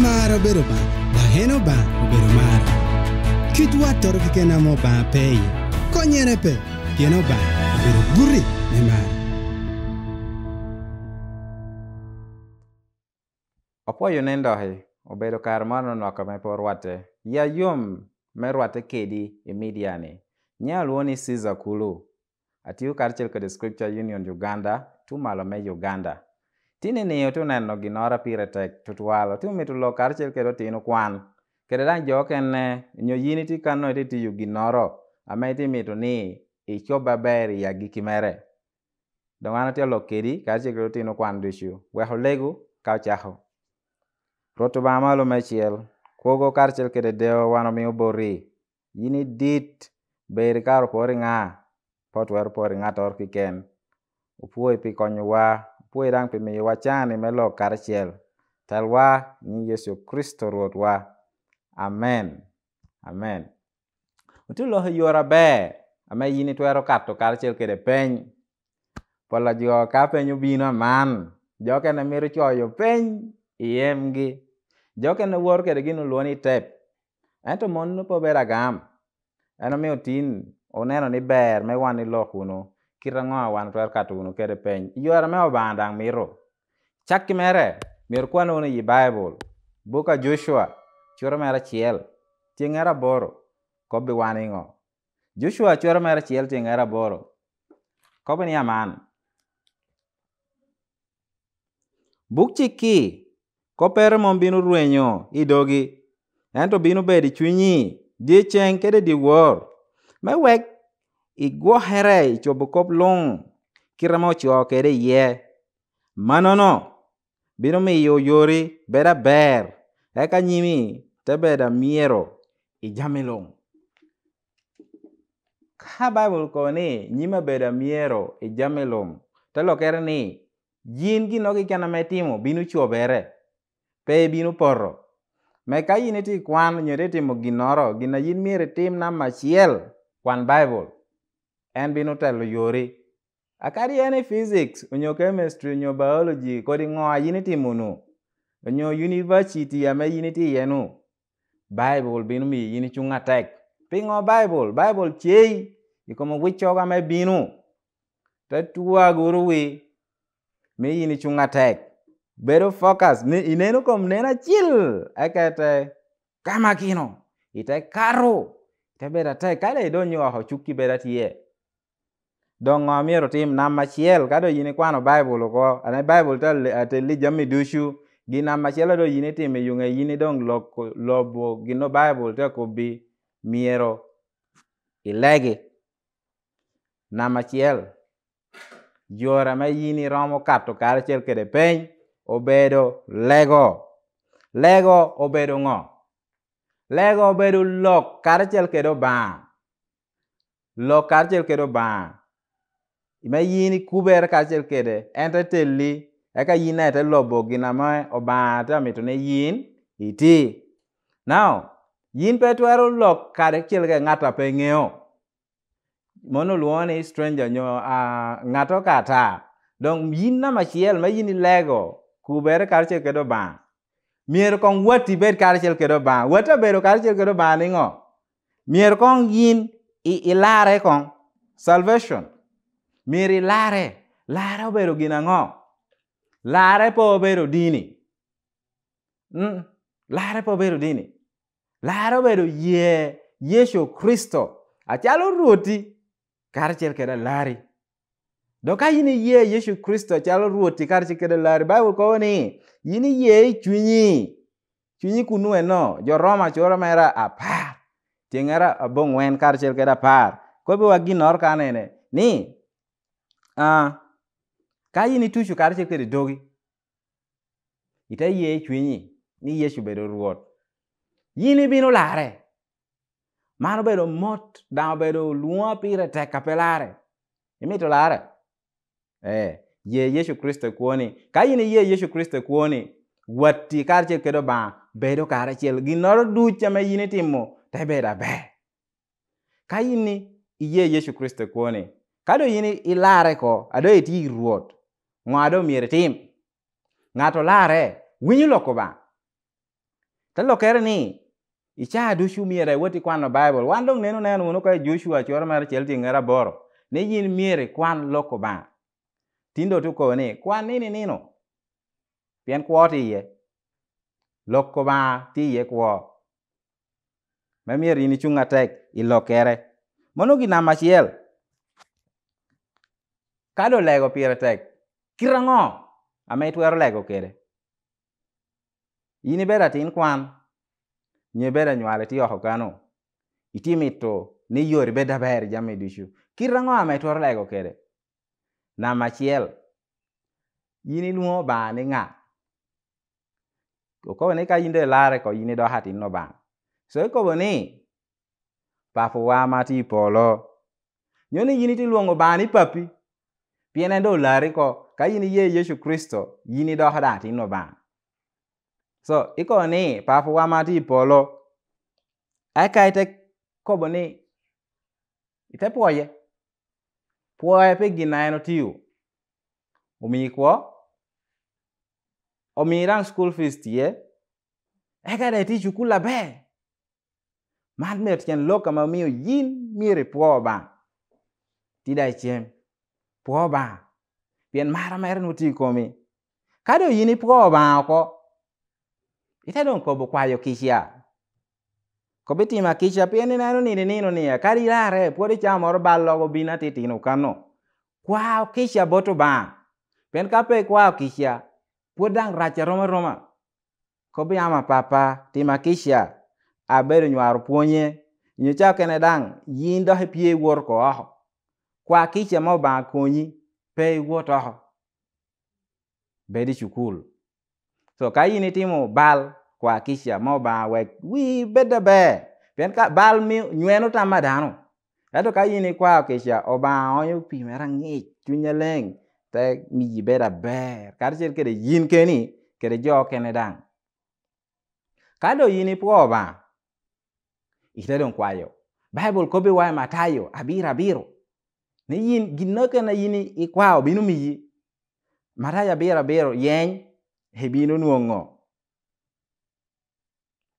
mara obedo ba dahen oba obedo mara kit wat toro kike namo ba peyi konyene pe pien oba obedo guri ne mara apuoyo ne ndohi obedo kar mar nonoko me por rwate yayom me rwate kedi i e midia ni nya luo ni siza kulu atiyo karchiel kod scripture union uganda tumalo me uganda tini niyo tu neno ginora pire tek tutwalo tu mitu lo karchel kedo tinu kwan kede dan jokene nyo yini ti kano iti e tiyu ginoro ama iti mitu ni icho baber ya gikimere dongano ti lo kedi karchel kedo tinu kwan dushu weho legu kao chaho roto bama lo mechiel kogo karchel kede deo wano mi ubori yini dit beri karo pori nga potwer pori nga tor kiken upuwe pi konyo wa puirang pi mi wachani melo karchiel talwa ni Yesu Kristo wa. amen amen utu lo yora be ame yini twero kato karchiel kede peny pola jo ka penyo bino man joke na miro choyo peny iemgi joke na wor kede gino luoni tep ento mon no po beragam eno mi tin oneno ni ber me wani lo kuno kirango awan twer katunu kere peny yor me obandang miro chakki mere mir kwan ono yi bible buka joshua chura mere chiel tieng' era boro kobi waningo joshua chura mere chiel tieng' era boro kobi ni aman buk chiki kopere mon binu ruenyo idogi ento be bedi chunyi die cheng kede di wor mewek i gwokere i cobu kop luŋ kiremo co kede ye manono bino mi yu yori beda ber eka nyimi te beda miero i jami luŋ ka bible ko ni nyima beda miero i jami luŋ te lokere ni jin gin nogi kena me timo bino cobere pe bino poro me ka yin iti kwan nyo iti timo ginoro gina yin mir itim namba ciel kwan bible en bin otelo yore akadi en e physics onyo chemistry onyo biology kod ng'oa yin itimo no onyo university yama yin itiye no bible bin mi yin chung'a tek pingo bible bible chei ikomo wichoga ma bino tatua goro we mi yin chung'a tek bero focus ni ineno kom nena chil akete kama kino ite karo ite bera tek kada idonyo aho chuki bera tiye dong ngo myero tim namba achiel ka do yin ikwano bible ko ane bible ta ateli jami dushu gi namba achiel ado yin itime e yunga yin dong lok lobo gino bible ta ko bi miero ilegi namba achiel jora ma yin romo kato kar achiel kede peny obedo lego lego obedo ngo lego obedo lok kar achiel kedo ban lok kar achiel kedo ban ima yin ikuber kacel kede en te telli eka yin na te lobo gina ma oba te amito ne yin iti now yin pe twero lok kade kiel ke ngata pe ngeo mono luoni stranger nyo a uh, ngato kata don yin na machiel ma yin lego kuber kacel kedo ba mier kon wati ber kacel kedo ba wata bero kacel kedo ba ningo mier kon yin i ilare kon salvation Miri lare. Lare obedo gin ang'o? Lare po obedo dini. Mm. Lare po obedo dini. Lare obedo ye Yesu Kristo. Achalo ruoti karachiel keda lari. Do ka in iyie Yesu Kristo chalo ruoti karachiel keda lari. Bible kowo ni in iyie i chunyi. Chunyi kunue no. Jo Roma chora mera apar. Tieng era abong wen karachiel keda apar. Kobe wa ginor kanene. Ni Ah, kayini tucho kar chekere dogi, ita ye e chwinyi, ni yesu bedo ruot. Yini bino lare, mano bedo mot, dao bedo luwa pire tek kape lare. Imito lare. Eh, ye yesu kristo kuoni. Kayini ye yesu kristo kuoni, wati kar chekere ba, bedo kar chel. Ginoro ducha me yini timo, tebeda be. Kayini ye yesu kristo kuoni, ka do in ilare ko a do iti ruot ŋo a do myer itim ŋat olare winyo loko ba ta lokere ni ica adusu myer awot ikwano bible wan dong neno neno muno ka joshua coro mar chiel tieng ŋer aboro ni yin myer ikwan loko ba tindo tu ko ni kwan nini nino pien kwo ti iye loko ba ti iye kwo ma myer yin ichung atek ilokere mono ginam aciel ka do lego piere tek kirang'o ama itwero lego kere in ibedo atin kwan nyi ibedo anywale tiyoko kano itimito ni yor ibedo aber jamidishu kirang'o ama itwero lego kere namba achiel in ilumo ba ni ng'a okobo ni ka in do ilare ko in idoha tin no ban so ikobo e ni papu wa mati polo nyoni yini ti luongo bani papi pien ende olari ko ka yin iye yesu kristo yin idohda ti noban so iko ni papu wama ti ipolo aka ite kobo ni ite puoye puoye pe gina eno tiyu omii kwo omii rang school fees tiye eka da iti chuku labe mat mer chen lokama omiyo yin mire puo oban ti da ichiem puo ba pien mara meren wuti komi kado yini puo ba ko ita don ko bu kwayo kisha ko biti ma kisha pien ni nanu ni ni ni ya kari lare puo di chamo ro ballo go bina titinu kanu kwa kisha botu ba pien kape kwa kisha puo dang racha roma roma ko bi ama papa ti ma kisha abedo nyaru puonye nyu chakene dang yindo hepie wor ko aho kwa kicha mo ba konyi pe woto bedi chukul so ka yini timo bal kwa kicha mo ba we wi beda be pen ka bal mi nyenu tamadano Ado yini kwa kicha oba pi pimera ngi chunyeleng te mi ji yibeda ber karcher kede yin keni kede jo kene dang kado yini po pwoba itedon kwayo bible kobe wa matayo abira biro ni yin ginnoke na yini ikwao binu miyi mataja biro biro yeny e binu nuong'o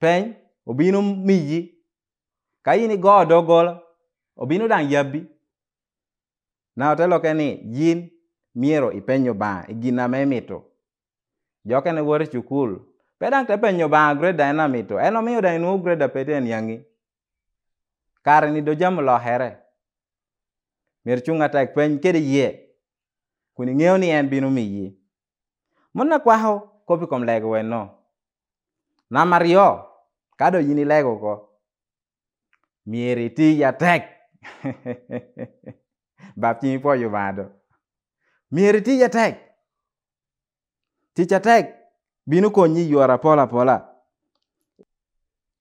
peny obinu miyi ka yini godo golo obinu dang yabbi na oteloke ni yin miero ipenyo ba e gina me mito joke ne wore chukul pedang te penyo ba greda ena mito eno miyo dang nuo greda pete en yangi kare ni do jam lohere mir chunga tak pen kede ye kuni ngeo ni en binu mi yi munna kwaho kopi kom lego we no na mario kado yini lego ko mieri ti ya tek bapti mi po yu bado mieri ti ya tek ti cha tek binu ko nyi yora pola pola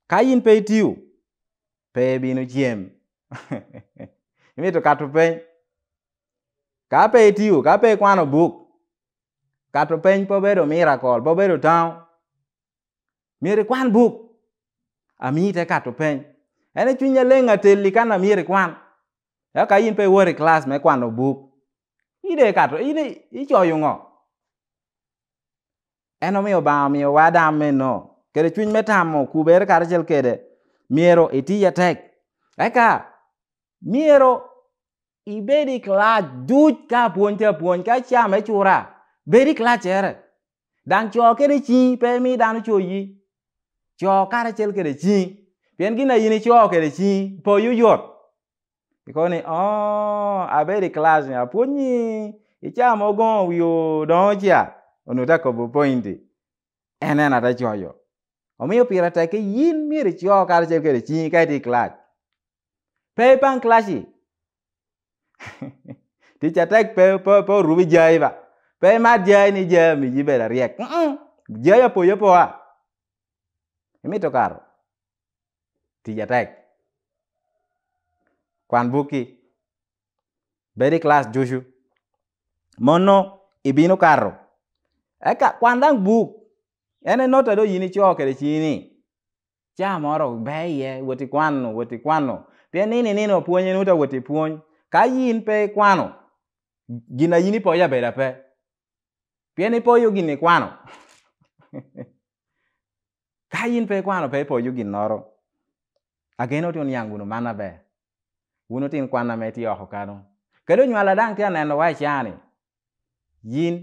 ka yin pe tiu pe binu jiem Imi to katupeny. Kape itiyo, kape kwano buk. Katupeny po bedo miracle, po bedo tao. Miri kwan buk. Amite katupeny. Ene chunye lenga teli kana miri kwan. Yaka yin pe wari klas me kwano buk. Ide kato, ide, icho yungo. Eno miyo bao miyo wadam me no. Kere chunye metamo kubere karachel kede. Miero itiyatek. Eka, miero itiyatek. i be e di kla duc ka puony te puony ka cam e cu ra be di kla cere dan co kede ci pe mi dan co yi co kare cel kede ci pien gina yini co kede ci po yu yot iko ni o oh, a be di kla ni a puony ni i cam o gon wiyo don cia onu ta kobo pointi enen ata co yo omiyo pira teke yin miri co kare cel kede ci kai di kla pe pan kla ci tich atek poru bi jai ba pe mat jai ni jami ji bed ariek jai apoyo poa imito karo tij atek kwan buki beri klas jushu mono ibino karo eka eh, kwan dang buk ene nota do yini cho kere chini cha moro be ye woti kwano woti kwano pe nini nino puonye nuta woti puonye ka yin pe ikwano gina yin ipo yaber ape pien ipoyo gin ikwano ka yin pe ikwano pe ipoyo gin noro ageno tin yang wuno mana ber wuno tin kwana me ti oko kano kedo nywala dang ti aneno wach yani yin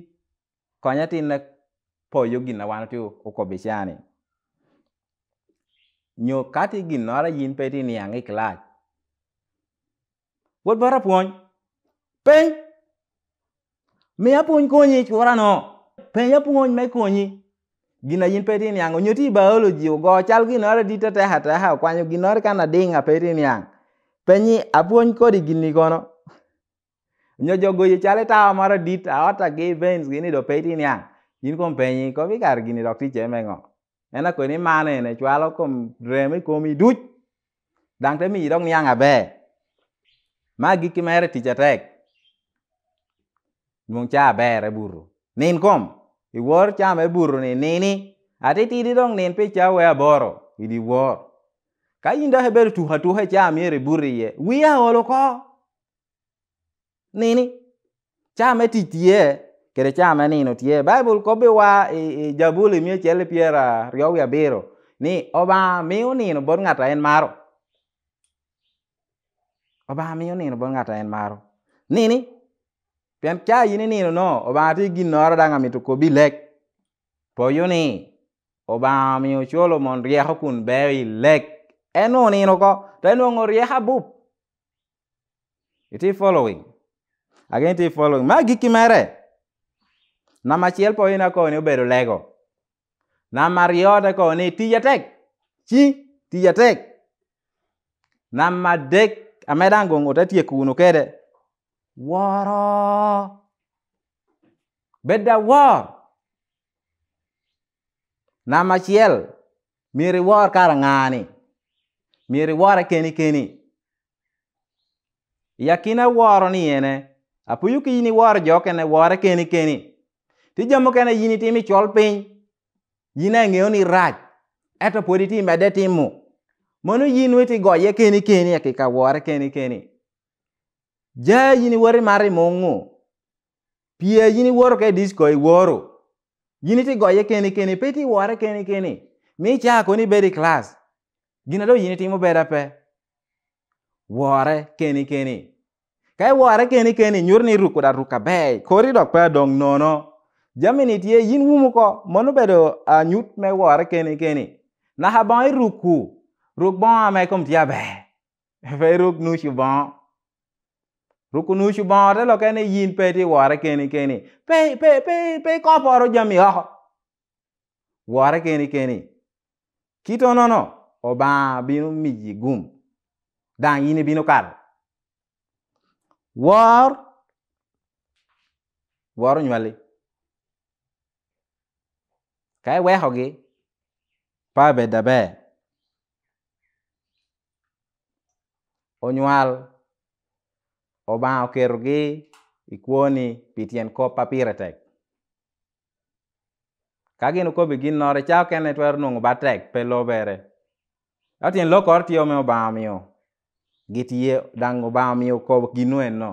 konya tin ne poyo gin awano ti ukobich yani nyo kati gin nora yin pe ti niang iklach wuod bara puonj penj miya puonj konyi chworano penj apuonj me konyi gina yin petin yang onyo ti biology ugo chal ginore di teteha teha ukwanyo ginore kana dinga petin yang penyi apuonj kodi gini kono onyo jogo ye chale tawa mara dit awata gi veins gini do petin yang yin kom penyi kobi kar gini dok tiche mengo ena koni mane ne chwalo kom reme komi duch dangte mi idong niang abe magi kimere tich atek nuong cha bere buru nin kom iwor chame buru ni nini atitidi dong nin picha we aboro idi wor ka inda heber tuha tuha e cha mere buri ye wiya holo ko nini chame titie kere chame nino tie bible ko biwa jabuli e mie chele piera riowi abiro ni oba miyo nino bor ng'ata en maro Öba mïö nïnö both ngat na ën marö. Nïnï pïën caa in ïnïnö nö öba tye gin nörö danga mïtö kobi lëk po yünï öba ömïö cülö mon ryëkö kun bër ï lëk ën nwongo nïnö ökö do enwongo ryëka bup itye following agen itye following ma gik kïmërë nama cël po in akoo ni obedo lëgö nama ryöt ëkoo ni tic atëk cï tic atëk nama dek amedan gong ota tie kuno kede woro beda wor nama chiel miri wor kar ngani miri wor keni keni yakina wor ni ene apuyu ki ni wor jo kene wor keni keni ti jamo kene yini timi chol piny yina ngeoni rach eto podi timi medetimu timu mano yin weti goye keni keni aki ka wore keni keni ja yini wore mari mongo pia yini woro ke disko i e woro yini ti goye keni keni peti wore keni keni mi chako ni bedi klas e gina do yini timo beda pe wore keni keni ka i wore keni keni nyur ni ruku da ruka be kori dok pe dong nono jamini tie yin wumu ko mano bedo uh, nyut me wore keni keni na habai ruku Rok bon amai kom tia be. Fe rok nu shi bon. Rok nu shi bon te lo kene yin pe ti wara kene kene. Pe pe pe pe ko poro jami ho. Wara kene kene. Kito no no. Oba binu miji gum. Dan yini binu kar. War. Waru nywali. Kai weho gi. Pa be da be. onywal obaa okirugi i kwoni pi tyen kob pa pire tek ka gin okobi gin nöre ca ökënë e twërö nwongo ba tek pe lobere ka tyen lo kor tye ome obaa ömïö gi tye dang obaa ömïö kob gin nu ënno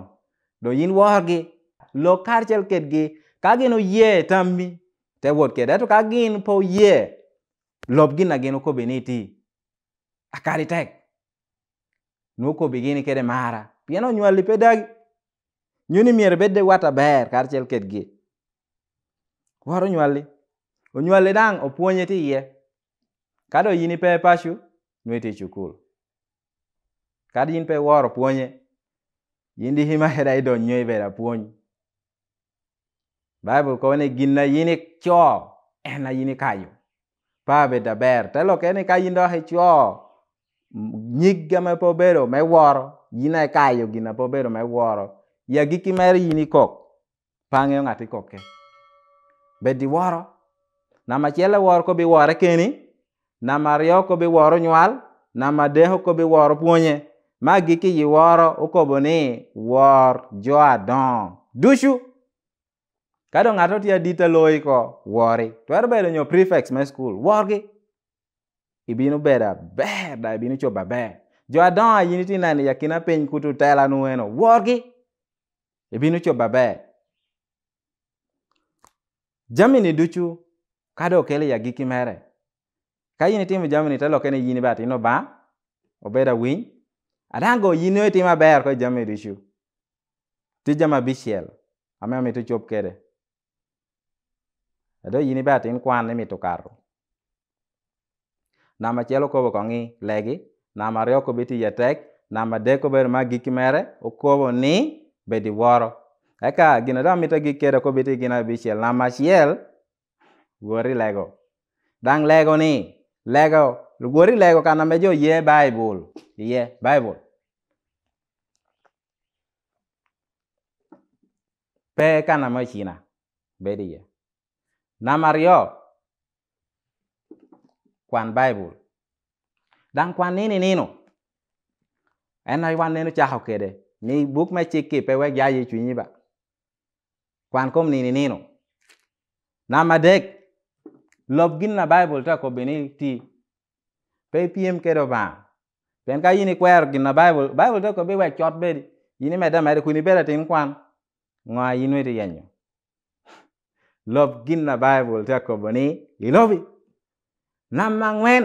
do yin wörgï lo karcël kedgï ka gin oye tammi te wot kede ëtö ka gin po oye lobgi na gin okobi ni tï akadi tek nokobi gini kede mara pieno nyuol ipe dagi nyuni mier bedde wata ber kar chel ketgi waro nyuali onyuali dang opuonye ti iye kado yin ipe pashu nwete chukul kad yin pe woro puonye yin di hima heda ido nyue ibed apuony bible kowene gin na yin ichuo en na yin ikayo pa bed aber telo kene ka yin dohe chuo nyig ga ma pe obedo me woro yine kayo gina pe obedo me woro ya gi ki mere yini kok pange ngat i kok ke bed di woro nama cele woro ko bi wore keni nama ryo ko bi woro nywal nama deho ko bi woro puonye ma gi ki yi woro ukobo ni wor jo adong dushu ka do ngato tia dita loi ko wori twero bedo nyo prefex me skul worgi ibino bedo aber da ibino chopo aber jo adongo ayini ti nani yakina piny kutu telanu weno wuorgi ibino chopo aber jamini duchu kado okele yagi kimere ka yini timo jamini teloke ne yini batino ba obedo awiny adango yini itimo aber ko jamini duchu ti jama bishiel ameo mitu chop kede ado yini batin kwan ni mitu karu namba achiel okobo ko ng'i legi namba ariyo okobo itiye tek namba adek kobedo ma gik mere okobo ni bedi woro eka gino dam mita gik kedo kobo iti gina bichiel namba achiel wuori lego dang lego ni lego wuori lego ka namba jo ye bible iye bible pe ka namba china bedi ye namba ariyo kwan bible dan kwan nini nino en aywan neno chaho kede ni buk me chik kipe wek yaye chunyi ba kwan kom nini nino namadek lob gin na bible ta ko bini ti pe piem kedo ba pen ka yini kwer gin na bible bible ta ko bi wek chot bedi yini meda meda kuni bera tin kwan ngwa yinwe ti yanyo lob gin na bible ta ko bini ilobi namang men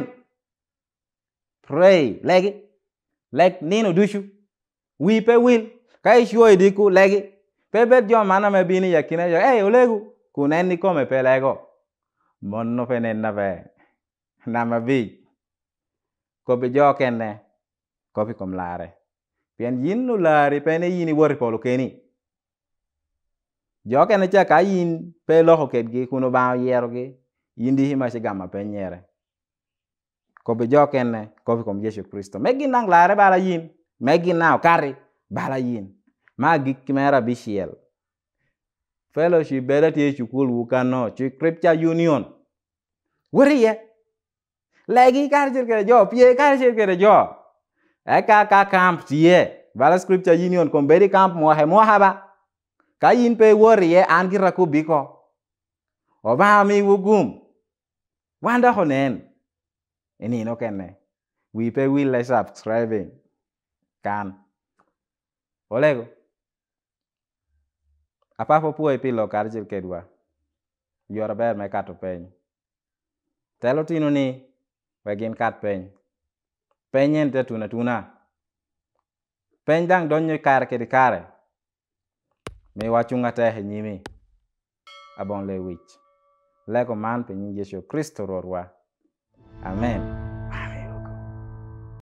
pray legi leg nino dushu wi pe win ka isuo idi ku legi pe bet jo mana me bini yakine yo ei olegu ku nen ni kome pe lego mon no fe nen nabe nama bi ko be jo kenne ko fi kom lare pen yin no lare pe ne yini wor polo keni jo kenne cha ka yin pe lo ho ket gi kuno ba yero gi yindi hima se gamma pe nyere kobe jokene kobe kom yesu kristo megin nang lare bala yin megin nao kari bala yin ma gik mera bishiel fellowship beda tie e chukul wukano chu scripture union wuriye legi kar chir kere jo pie kar chir kere jo eka ka camp tie bala scripture union kom beri camp mo he mo haba ka yin pe wuriye an gi rakubiko oba mi wugum wanda honen inino kene wi pe wille subscribing kan olego apapo puoi pilo karjil kedwa yuor ber me kato peny telo tino ni we gin kat peny peny en te tuna tuna peny dang donyo e kare kedi kare mi wachunga te he nyimi abon le wich lego man pinyin yesu kristo ruorwa Amén.